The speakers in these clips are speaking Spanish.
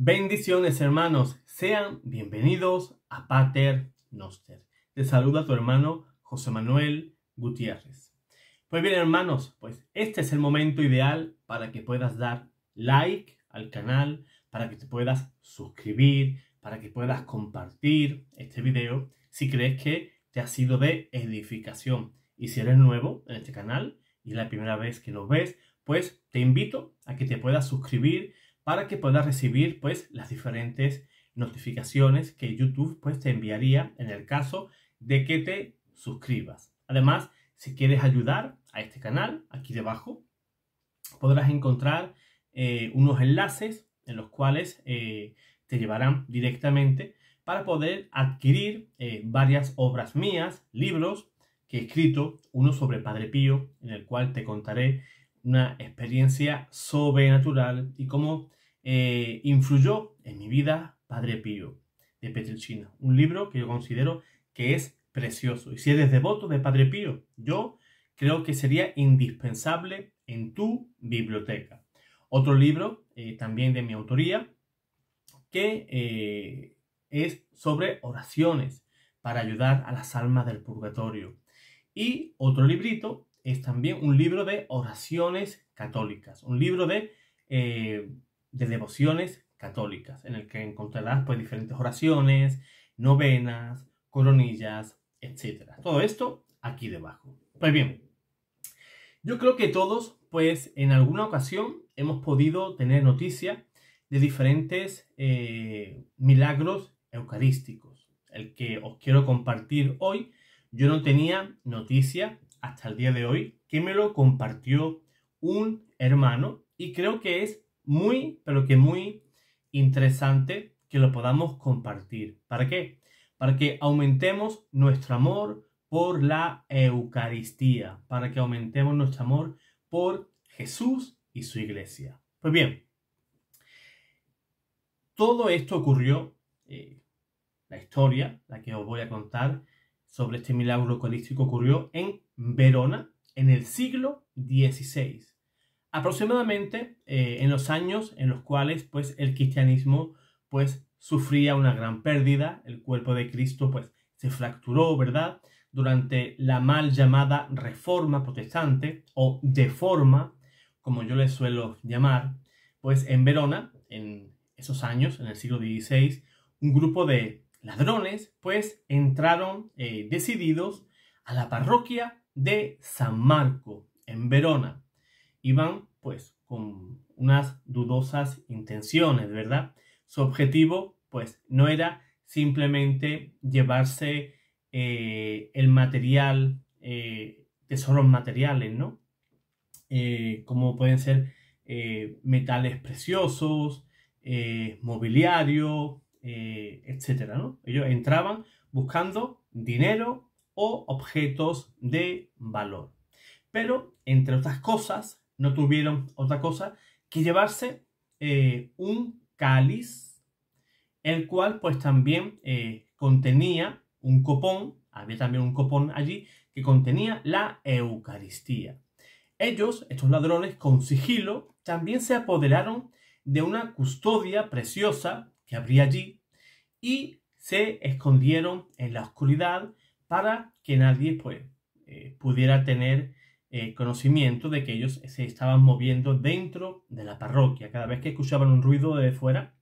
Bendiciones hermanos, sean bienvenidos a Pater Noster. Te saluda tu hermano José Manuel Gutiérrez. Pues bien hermanos, pues este es el momento ideal para que puedas dar like al canal, para que te puedas suscribir, para que puedas compartir este video si crees que te ha sido de edificación. Y si eres nuevo en este canal y es la primera vez que nos ves, pues te invito a que te puedas suscribir para que puedas recibir pues las diferentes notificaciones que YouTube pues te enviaría en el caso de que te suscribas. Además, si quieres ayudar a este canal, aquí debajo podrás encontrar eh, unos enlaces en los cuales eh, te llevarán directamente para poder adquirir eh, varias obras mías, libros que he escrito, uno sobre Padre Pío, en el cual te contaré una experiencia sobrenatural y cómo eh, influyó en mi vida Padre Pío de Petruchina, un libro que yo considero que es precioso. Y si eres devoto de Padre Pío, yo creo que sería indispensable en tu biblioteca. Otro libro eh, también de mi autoría que eh, es sobre oraciones para ayudar a las almas del purgatorio. Y otro librito es también un libro de oraciones católicas, un libro de de devociones católicas, en el que encontrarás pues, diferentes oraciones, novenas, coronillas, etcétera, Todo esto aquí debajo. Pues bien, yo creo que todos, pues en alguna ocasión hemos podido tener noticia de diferentes eh, milagros eucarísticos. El que os quiero compartir hoy, yo no tenía noticia hasta el día de hoy que me lo compartió un hermano y creo que es muy, pero que muy interesante que lo podamos compartir. ¿Para qué? Para que aumentemos nuestro amor por la Eucaristía, para que aumentemos nuestro amor por Jesús y su iglesia. Pues bien, todo esto ocurrió, eh, la historia, la que os voy a contar sobre este milagro eucarístico ocurrió en Verona en el siglo XVI aproximadamente eh, en los años en los cuales pues el cristianismo pues sufría una gran pérdida, el cuerpo de Cristo pues se fracturó, ¿verdad? Durante la mal llamada reforma protestante o deforma, como yo le suelo llamar, pues en Verona, en esos años, en el siglo XVI, un grupo de ladrones pues entraron eh, decididos a la parroquia de San Marco, en Verona iban pues con unas dudosas intenciones, ¿verdad? Su objetivo pues no era simplemente llevarse eh, el material, eh, tesoros materiales, ¿no? Eh, como pueden ser metales preciosos, mobiliario, etcétera, ¿no? Ellos entraban buscando dinero o objetos de valor. Pero, entre otras cosas, no tuvieron otra cosa que llevarse eh, un cáliz, el cual pues también eh, contenía un copón, había también un copón allí que contenía la Eucaristía. Ellos, estos ladrones, con sigilo, también se apoderaron de una custodia preciosa que había allí y se escondieron en la oscuridad para que nadie pues, eh, pudiera tener eh, conocimiento de que ellos se estaban moviendo dentro de la parroquia. Cada vez que escuchaban un ruido de fuera,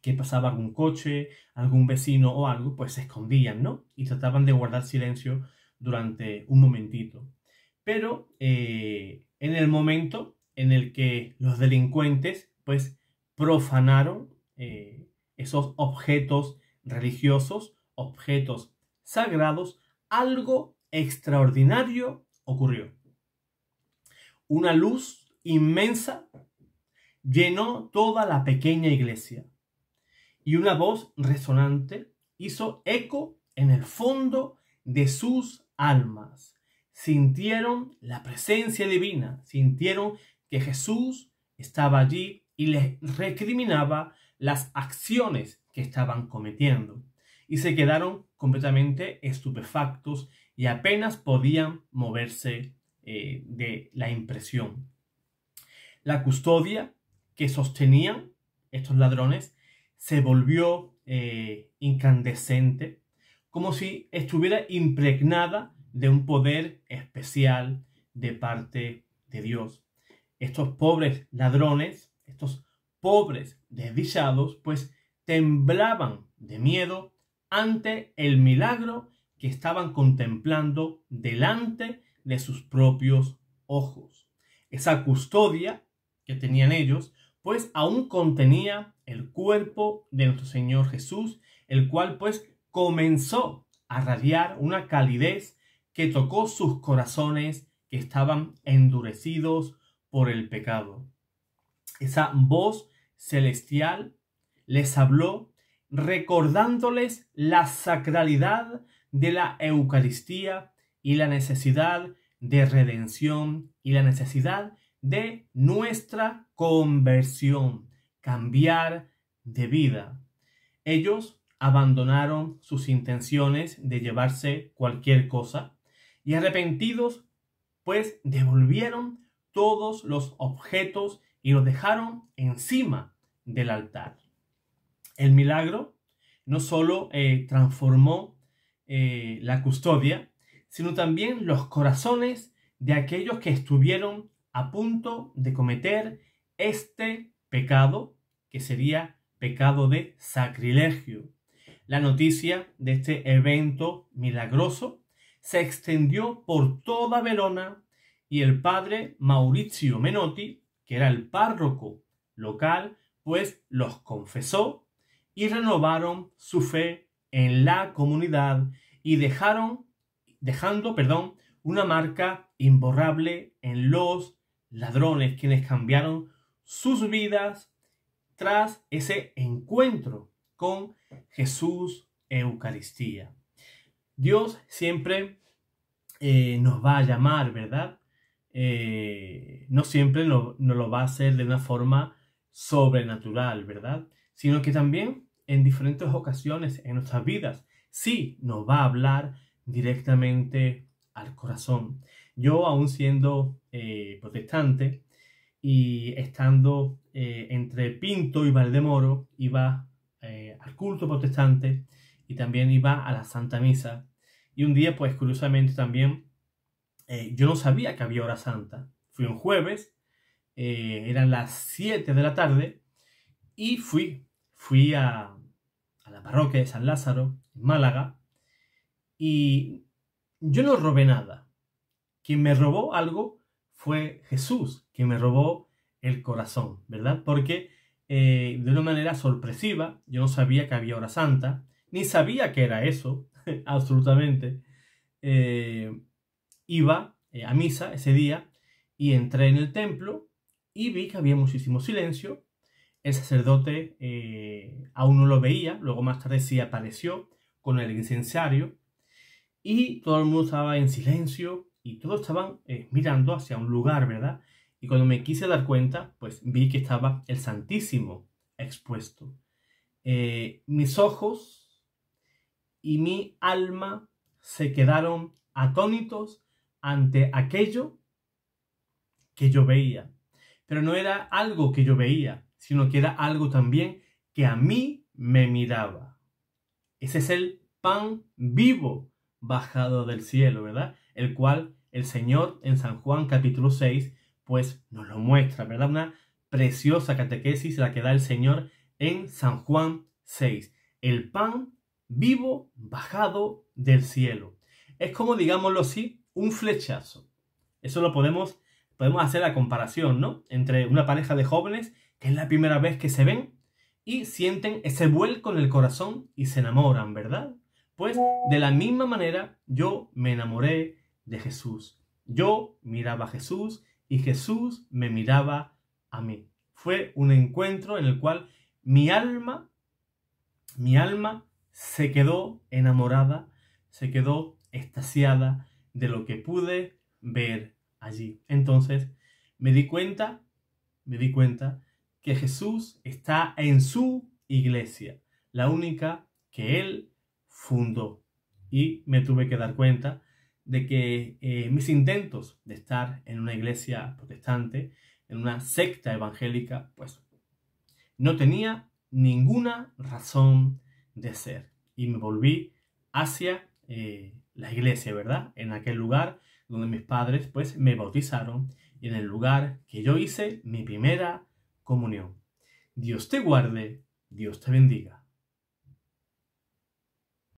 que pasaba algún coche, algún vecino o algo, pues se escondían, ¿no? Y trataban de guardar silencio durante un momentito. Pero eh, en el momento en el que los delincuentes, pues, profanaron eh, esos objetos religiosos, objetos sagrados, algo extraordinario ocurrió. Una luz inmensa llenó toda la pequeña iglesia y una voz resonante hizo eco en el fondo de sus almas. Sintieron la presencia divina, sintieron que Jesús estaba allí y les recriminaba las acciones que estaban cometiendo y se quedaron completamente estupefactos y apenas podían moverse eh, de la impresión. La custodia que sostenían estos ladrones se volvió eh, incandescente, como si estuviera impregnada de un poder especial de parte de Dios. Estos pobres ladrones, estos pobres desdichados, pues temblaban de miedo ante el milagro que estaban contemplando delante de sus propios ojos. Esa custodia que tenían ellos, pues aún contenía el cuerpo de nuestro Señor Jesús, el cual pues comenzó a radiar una calidez que tocó sus corazones que estaban endurecidos por el pecado. Esa voz celestial les habló recordándoles la sacralidad de la Eucaristía y la necesidad de redención y la necesidad de nuestra conversión, cambiar de vida. Ellos abandonaron sus intenciones de llevarse cualquier cosa y arrepentidos pues devolvieron todos los objetos y los dejaron encima del altar. El milagro no solo eh, transformó eh, la custodia, sino también los corazones de aquellos que estuvieron a punto de cometer este pecado, que sería pecado de sacrilegio. La noticia de este evento milagroso se extendió por toda Verona y el padre Maurizio Menotti, que era el párroco local, pues los confesó y renovaron su fe en la comunidad y dejaron, dejando, perdón, una marca imborrable en los ladrones, quienes cambiaron sus vidas tras ese encuentro con Jesús Eucaristía. Dios siempre eh, nos va a llamar, ¿verdad? Eh, no siempre nos no lo va a hacer de una forma sobrenatural, ¿verdad? Sino que también en diferentes ocasiones en nuestras vidas. Sí, nos va a hablar directamente al corazón. Yo, aún siendo eh, protestante y estando eh, entre Pinto y Valdemoro, iba eh, al culto protestante y también iba a la Santa Misa. Y un día, pues curiosamente también, yo no sabía que había hora santa. Fui un jueves, eran las 7 de la tarde, y fui fui a, la parroquia de San Lázaro, en Málaga, y yo no robé nada. Quien me robó algo fue Jesús, quien me robó el corazón, ¿verdad? Porque eh, de una manera sorpresiva, yo no sabía que había hora santa, ni sabía que era eso, absolutamente. Eh, iba eh, a misa ese día y entré en el templo y vi que había muchísimo silencio el sacerdote eh, aún no lo veía, luego más tarde sí apareció con el incensario y todo el mundo estaba en silencio y todos estaban eh, mirando hacia un lugar, ¿verdad? Y cuando me quise dar cuenta, pues vi que estaba el Santísimo expuesto. Eh, mis ojos y mi alma se quedaron atónitos ante aquello que yo veía. Pero no era algo que yo veía, sino que era algo también que a mí me miraba. Ese es el pan vivo bajado del cielo, ¿verdad? El cual el Señor en San Juan capítulo 6, pues nos lo muestra, ¿verdad? Una preciosa catequesis la que da el Señor en San Juan 6. El pan vivo bajado del cielo. Es como, digámoslo así, un flechazo. Eso lo podemos, podemos hacer la comparación, ¿no? Entre una pareja de jóvenes que es la primera vez que se ven y sienten ese vuelco en el corazón y se enamoran, ¿verdad? Pues de la misma manera yo me enamoré de Jesús. Yo miraba a Jesús y Jesús me miraba a mí. Fue un encuentro en el cual mi alma, mi alma se quedó enamorada, se quedó extasiada de lo que pude ver allí. Entonces me di cuenta, me di cuenta que Jesús está en su iglesia, la única que él fundó. Y me tuve que dar cuenta de que eh, mis intentos de estar en una iglesia protestante, en una secta evangélica, pues no tenía ninguna razón de ser. Y me volví hacia eh, la iglesia, ¿verdad? En aquel lugar donde mis padres pues me bautizaron y en el lugar que yo hice mi primera comunión. Dios te guarde, Dios te bendiga.